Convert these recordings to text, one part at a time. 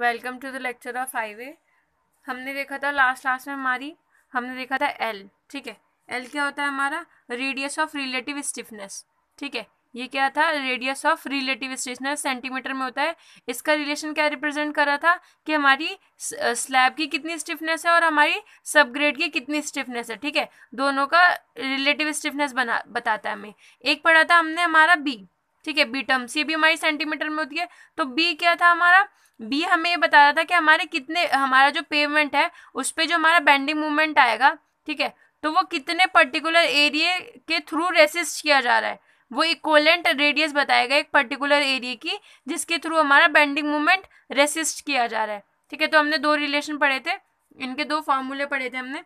welcome to the lecture of highway हमने देखा था लास्ट लास्ट में हमारी हमने देखा था एल ठीक है एल क्या होता है हमारा रेडियस ऑफ रिलेटिव स्टिफनेस ठीक है ये क्या था radius of relative stiffness centimetre में होता है इसका रिलेशन क्या रिप्रेजेंट कर रहा था कि हमारी स्लैब की कितनी स्टिफनेस है और हमारी सब ग्रेड की कितनी स्टिफनेस है ठीक है दोनों का रिलेटिव स्टिफनेस बना बताता है हमें एक पढ़ा था हमने हमारा बी ठीक है बी टर्म्स ये भी हमारी सेंटीमीटर में होती है तो बी क्या था हमारा बी हमें ये बता रहा था कि हमारे कितने हमारा जो पेमेंट है उस पर जो हमारा बेंडिंग मूवमेंट आएगा ठीक है तो वो कितने पर्टिकुलर एरिए के थ्रू रेसिस्ट किया जा रहा है वो इक्वलेंट रेडियस बताएगा एक पर्टिकुलर एरिया की जिसके थ्रू हमारा बेंडिंग मूवमेंट रेसिस्ट किया जा रहा है ठीक है तो हमने दो रिलेशन पढ़े थे इनके दो फार्मूले पढ़े थे हमने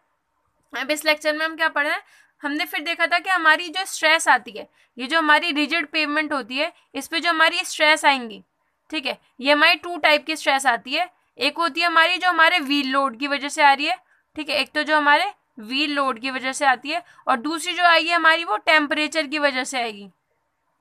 अब इस लेक्चर में हम क्या पढ़ रहे हैं हमने फिर देखा था कि हमारी जो स्ट्रेस आती है ये जो हमारी रिजिड पेमेंट होती है इस पर जो हमारी स्ट्रेस आएंगी ठीक है ये हमारी टू टाइप की स्ट्रेस आती है एक होती है हमारी जो हमारे व्हील लोड की वजह से आ रही है ठीक है एक तो जो हमारे व्हील लोड की वजह से आती है और दूसरी जो आएगी हमारी वो टेम्परेचर की वजह से आएगी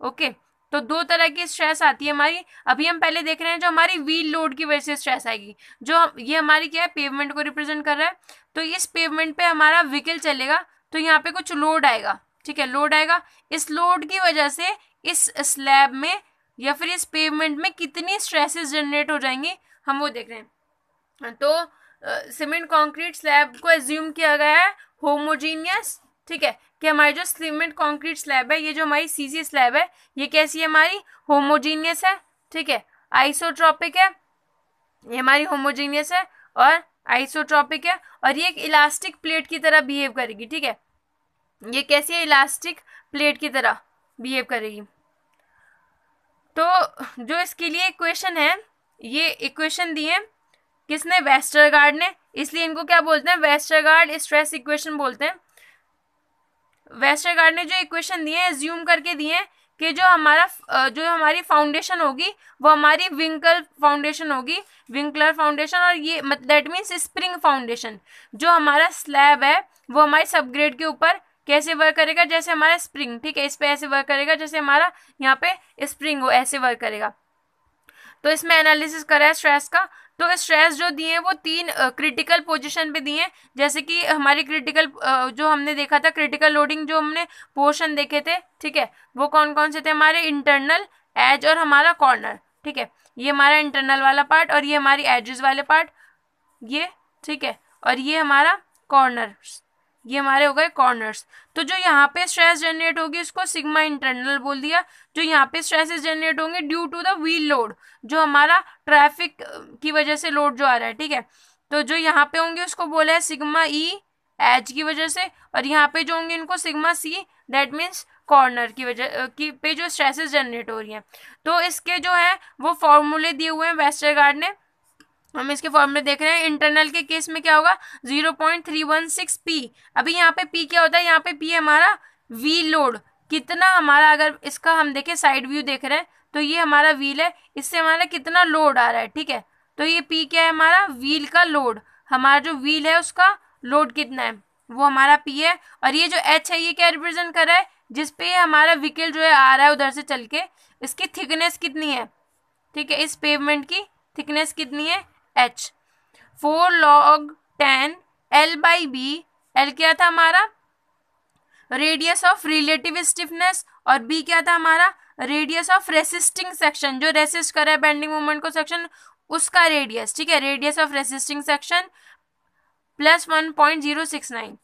ओके तो दो तरह की स्ट्रेस आती है हमारी अभी हम पहले देख रहे हैं जो हमारी व्हील लोड की वजह से स्ट्रेस आएगी जो ये हमारी क्या है पेवमेंट को रिप्रेजेंट कर रहा है तो इस पेवमेंट पे हमारा व्हीकल चलेगा तो यहाँ पे कुछ लोड आएगा ठीक है लोड आएगा इस लोड की वजह से इस स्लैब में या फिर इस पेवमेंट में कितनी स्ट्रेसेस जनरेट हो जाएंगी हम वो देख रहे हैं तो सीमेंट कंक्रीट स्लैब को एज्यूम किया गया है होमोजीनियस ठीक है कि हमारी जो सीमेंट कंक्रीट स्लैब है ये जो हमारी सीसी स्लैब है ये कैसी है हमारी होमोजीनियस है ठीक है आइसोट्रॉपिक है ये हमारी होमोजीनियस है और आइसोट्रॉपिक है और ये एक इलास्टिक प्लेट की तरह बिहेव करेगी ठीक है ये कैसी है इलास्टिक प्लेट की तरह बिहेव करेगी तो जो इसके लिए इक्वेशन है ये इक्वेशन दिए किसने वेस्टरगार्ड ने इसलिए इनको क्या बोलते हैं वेस्टरगार्ड स्ट्रेस इक्वेशन बोलते हैं वेस्टरगार्ड ने जो इक्वेशन दिए हैं ज्यूम करके दिए हैं कि जो हमारा जो हमारी फाउंडेशन होगी वो हमारी विंकल फाउंडेशन होगी विंकलर फाउंडेशन और ये दैट मीन्स स्प्रिंग फाउंडेशन जो हमारा स्लैब है वो हमारे सबग्रेड के ऊपर कैसे वर्क करेगा जैसे हमारा स्प्रिंग ठीक है इस पर ऐसे वर्क करेगा जैसे हमारा यहाँ पे स्प्रिंग हो ऐसे वर्क करेगा तो इसमें एनालिसिस करा है स्ट्रेस का तो स्ट्रेस जो दिए हैं वो तीन क्रिटिकल पोजिशन पे दिए हैं जैसे कि हमारी क्रिटिकल जो हमने देखा था क्रिटिकल लोडिंग जो हमने पोर्शन देखे थे ठीक है वो कौन कौन से थे हमारे इंटरनल एज और हमारा कॉर्नर ठीक है ये हमारा इंटरनल वाला पार्ट और ये हमारी एजेस वाले पार्ट ये ठीक है और ये हमारा कॉर्नर ये हमारे हो गए कॉर्नर्स तो जो यहाँ पे स्ट्रेस जनरेट होगी उसको सिग्मा इंटरनल बोल दिया जो यहाँ पे स्ट्रेसेस जनरेट होंगे due to the wheel load जो हमारा ट्रैफिक की वजह से लोड जो आ रहा है ठीक है तो जो यहाँ पे होंगे उसको बोला है सिग्मा ई एच की वजह से और यहाँ पे जो होंगे इनको sigma C that means corner की वजह की पे जो स्ट्रेसेस जनरेट हो रही हैं तो इसके जो है वो फॉर्मूले दिए हुए हैं वेस्टरगार्ड ने हम इसके फॉर्मूले देख रहे हैं इंटरनल के केस में क्या होगा zero point three one six P अभी यहाँ पे पी क्या होता है यहाँ पे पी हमारा वी लोड कितना हमारा अगर इसका हम देखें साइड व्यू देख रहे हैं तो ये हमारा व्हील है इससे हमारा कितना लोड आ रहा है ठीक है तो ये पी क्या है हमारा व्हील का लोड हमारा जो व्हील है उसका लोड कितना है वो हमारा पी है और ये जो एच है ये क्या रिप्रेजेंट कर रहा है जिसपे हमारा व्हीकल जो है आ रहा है उधर से चल के इसकी थिकनेस कितनी है ठीक है इस पेवमेंट की थिकनेस कितनी है H four log ten L by B L क्या था हमारा रेडियस ऑफ रिलेटिव स्टिफनेस और बी क्या था हमारा रेडियस ऑफ रेसिस्टिंग सेक्शन जो रेसिस्ट कर रहा है बेंडिंग मोमेंट को सेक्शन उसका रेडियस ठीक है radius of resisting section plus one point zero six nine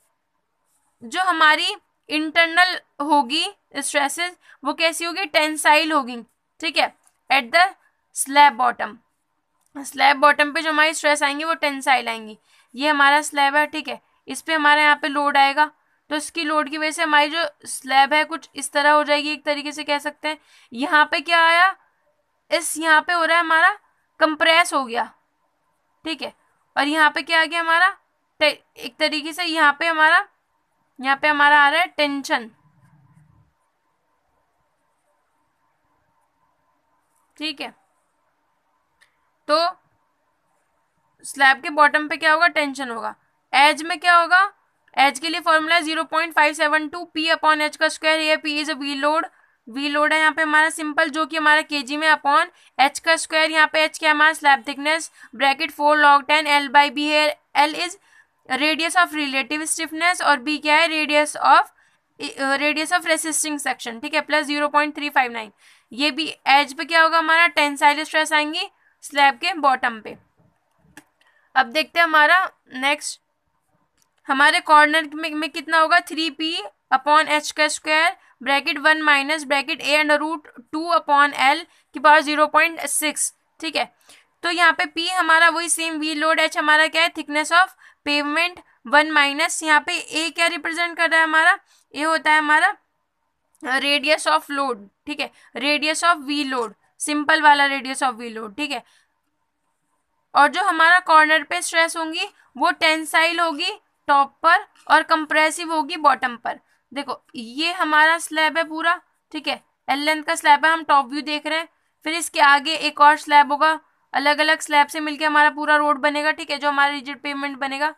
जो हमारी इंटरनल होगी स्ट्रेसेस वो कैसी होगी टेंसाइल होगी ठीक है at the slab bottom slab bottom पे जो हमारी स्ट्रेस आएंगी वो टेंसाइल आएंगी ये हमारा स्लैब है ठीक है इस पर हमारे यहाँ पे लोड आएगा तो इसकी लोड की वजह से हमारी जो स्लैब है कुछ इस तरह हो जाएगी एक तरीके से कह सकते हैं यहाँ पे क्या आया इस यहाँ पे हो रहा है हमारा कंप्रेस हो गया ठीक है और यहाँ पे क्या आ गया हमारा एक तरीके से यहाँ पे हमारा यहाँ पे हमारा आ रहा है टेंशन ठीक है तो स्लैब के बॉटम पे क्या होगा टेंशन होगा एज में क्या होगा एच के लिए फॉर्मूला है zero point five seven two P upon H का स्क्वायर ये P is wheel load wheel load है यहाँ पे हमारा सिंपल जो कि हमारा के जी में अपॉन एच का स्क्वायर यहाँ पे एच क्या हमारा slab thickness bracket four log ten L by B है L is radius of relative stiffness और बी क्या है radius of radius of resisting section ठीक है plus zero point three five nine ये भी एज पे क्या होगा हमारा टेंसाइल स्ट्रेस आएंगी स्लैब के बॉटम पे अब देखते हैं हमारा नेक्स्ट हमारे कॉर्नर में, में कितना होगा थ्री पी अपॉन एच का square bracket one minus bracket A under root two upon L की पावर जीरो पॉइंट सिक्स ठीक है तो यहाँ पे पी हमारा वही सेम वी लोड एच हमारा क्या है thickness of pavement one minus यहाँ पे ए क्या रिप्रेजेंट कर रहा है हमारा ए होता है हमारा रेडियस ऑफ लोड ठीक है radius of wheel load simple वाला रेडियस ऑफ वी लोड ठीक है और जो हमारा कॉर्नर पे स्ट्रेस होंगी वो टेंसाइल होगी टॉप पर और कंप्रेसिव होगी बॉटम पर देखो ये हमारा स्लैब है पूरा ठीक है एल लेंथ का स्लैब है हम टॉप व्यू देख रहे हैं फिर इसके आगे एक और स्लैब होगा अलग अलग स्लैब से मिलके हमारा पूरा रोड बनेगा ठीक है जो हमारा रिजिड पेमेंट बनेगा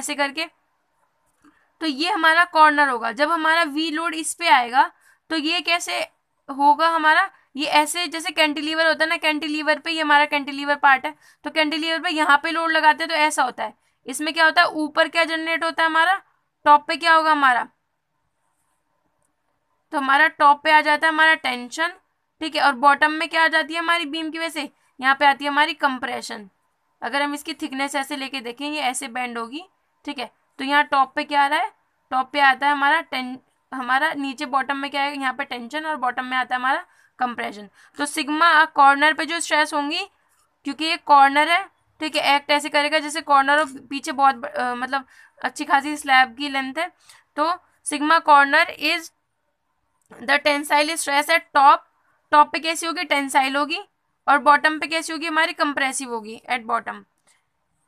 ऐसे करके तो ये हमारा कॉर्नर होगा जब हमारा वी लोड इस पे आएगा तो ये कैसे होगा हमारा ये ऐसे जैसे कैंटिलीवर होता है ना कैंटिलीवर पे ये हमारा कैंटिलीवर पार्ट है तो कैंटिलीवर पे यहाँ पे लोड लगाते हैं तो ऐसा होता है इसमें क्या होता है ऊपर क्या जनरेट होता है हमारा टॉप पे क्या होगा हमारा तो हमारा टॉप पे आ जाता है हमारा टेंशन ठीक है और बॉटम में क्या आ जाती है हमारी बीम की वजह से यहाँ पे आती है हमारी कंप्रेशन अगर हम इसकी थिकनेस ऐसे लेके देखें ये ऐसे बैंड होगी ठीक है तो यहाँ टॉप पे क्या आ रहा है टॉप पे आता है हमारा हमारा नीचे बॉटम में क्या है यहाँ पे टेंशन और बॉटम में आता है हमारा कंप्रेशन तो सिग्मा कॉर्नर पे जो स्ट्रेस होंगी क्योंकि ये कॉर्नर है ठीक है एक्ट ऐसे करेगा जैसे कॉर्नर और पीछे बहुत आ, मतलब अच्छी खासी स्लैब की लेंथ है तो sigma corner is the tensile stress at top top पे कैसी होगी टेंसाइल होगी और बॉटम पे कैसी होगी हमारी कंप्रेसिव होगी एट बॉटम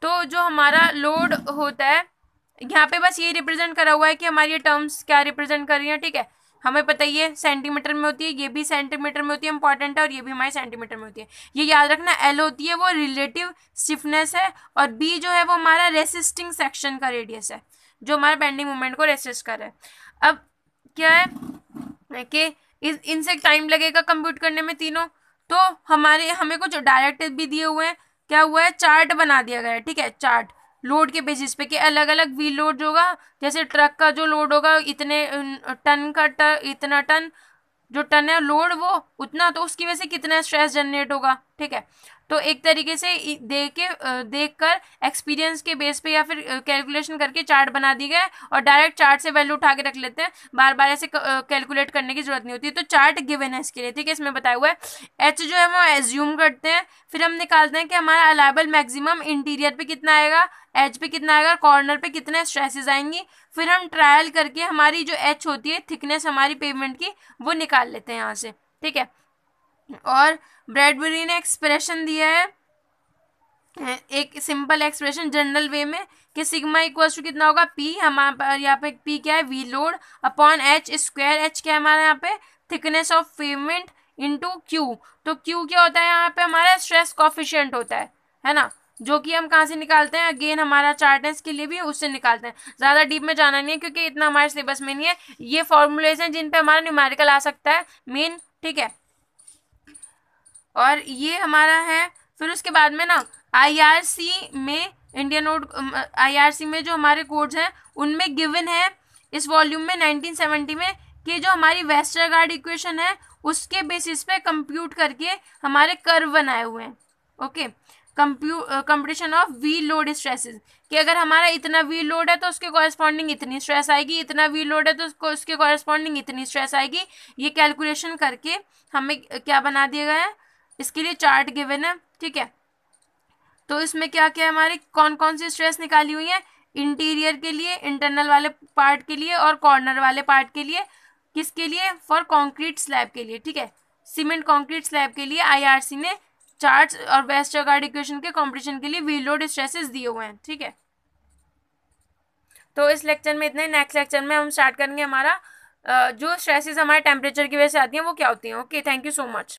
तो जो हमारा लोड होता है यहाँ पे बस ये रिप्रेजेंट करा हुआ है कि हमारी ये टर्म्स क्या रिप्रेजेंट कर रही हैं ठीक है हमें पता ही है सेंटीमीटर में होती है ये भी सेंटीमीटर में होती है इंपॉर्टेंट है और ये भी हमारे सेंटीमीटर में होती है ये याद रखना एल होती है वो रिलेटिव स्टिफनेस है और बी जो है वो हमारा रेसिस्टिंग सेक्शन का रेडियस है जो हमारे बेंडिंग मूवमेंट को रेसिस्ट कर रहा है अब क्या है कि इस इनसे टाइम लगेगा कंप्यूट करने में तीनों तो हमारे हमें कुछ डायरेक्टिव भी दिए हुए हैं क्या हुआ है चार्ट बना दिया गया है ठीक है चार्ट लोड के बेसिस पे कि अलग अलग व्हील लोड होगा जैसे ट्रक का जो लोड होगा इतने टन का ट, इतना टन जो टन है लोड वो उतना तो उसकी वजह से कितना स्ट्रेस जनरेट होगा ठीक है तो एक तरीके से देख के देख कर एक्सपीरियंस के बेस पे या फिर कैलकुलेशन करके चार्ट बना दिए गए और डायरेक्ट चार्ट से वैल्यू उठा के रख लेते हैं बार बार ऐसे कैलकुलेट करने की जरूरत नहीं होती तो चार्ट गिवन है इसके लिए ठीक है इसमें बताया हुआ है एच जो है वो एज्यूम करते हैं फिर हम निकालते हैं कि हमारा अलाइबल मैक्सिमम इंटीरियर पर कितना आएगा एच पे कितना आएगा कॉर्नर पे कितने स्ट्रेसेस आएंगी फिर हम ट्रायल करके हमारी जो एच होती है थिकनेस हमारी पेमेंट की वो निकाल लेते हैं यहाँ से ठीक है और ब्रेडबरी ने एक्सप्रेशन दिया है एक सिंपल एक्सप्रेशन जनरल वे में कि सिग्मा इक्वल टू कितना होगा पी हमारे पर यहाँ पे पी क्या है wheel load upon H square H क्या है हमारे यहाँ पे thickness of pavement into Q तो क्यू क्या होता है यहाँ पे हमारा स्ट्रेस कॉफिशियंट होता है है ना जो कि हम कहाँ से निकालते हैं अगेन हमारा चार्टेंस के लिए भी उससे निकालते हैं ज़्यादा डीप में जाना नहीं है क्योंकि इतना हमारे सिलेबस में नहीं है ये फॉर्मुलेज हैं जिन पर हमारा न्यूमेरिकल आ सकता है मेन ठीक है और ये हमारा है फिर उसके बाद में ना आईआरसी में इंडियन नोट आईआरसी में जो हमारे कोड्स हैं उनमें गिवन है इस वॉल्यूम में 1970 में कि जो हमारी वेस्टरगार्ड इक्वेशन है उसके बेसिस पे कंप्यूट करके हमारे कर्व बनाए हुए हैं ओके कंप्यू computation of wheel load stresses कि अगर हमारा इतना व्हील लोड है तो उसके कॉरस्पॉन्डिंग इतनी स्ट्रेस आएगी इतना वी लोड है तो उसको उसके कॉरस्पॉन्डिंग इतनी स्ट्रेस आएगी ये कैलकुलेशन करके हमें क्या बना दिया गया है इसके लिए चार्ट गिवन है ठीक है तो इसमें क्या क्या है हमारे कौन कौन सी स्ट्रेस निकाली हुई है इंटीरियर के लिए इंटरनल वाले पार्ट के लिए और कॉर्नर वाले पार्ट के लिए किसके लिए फॉर कंक्रीट स्लैब के लिए ठीक है सीमेंट कंक्रीट स्लैब के लिए आईआरसी ने चार्ट्स और वेस्ट गार्ड इक्वेशन के कंपटीशन के लिए व्हील लोड स्ट्रेसेस दिए हुए हैं ठीक है तो इस लेक्चर में इतने नेक्स्ट लेक्चर में हम स्टार्ट करेंगे हमारा जो स्ट्रेसेस हमारे टेम्परेचर की वजह से आती हैं वो क्या होती हैं okay thank you so much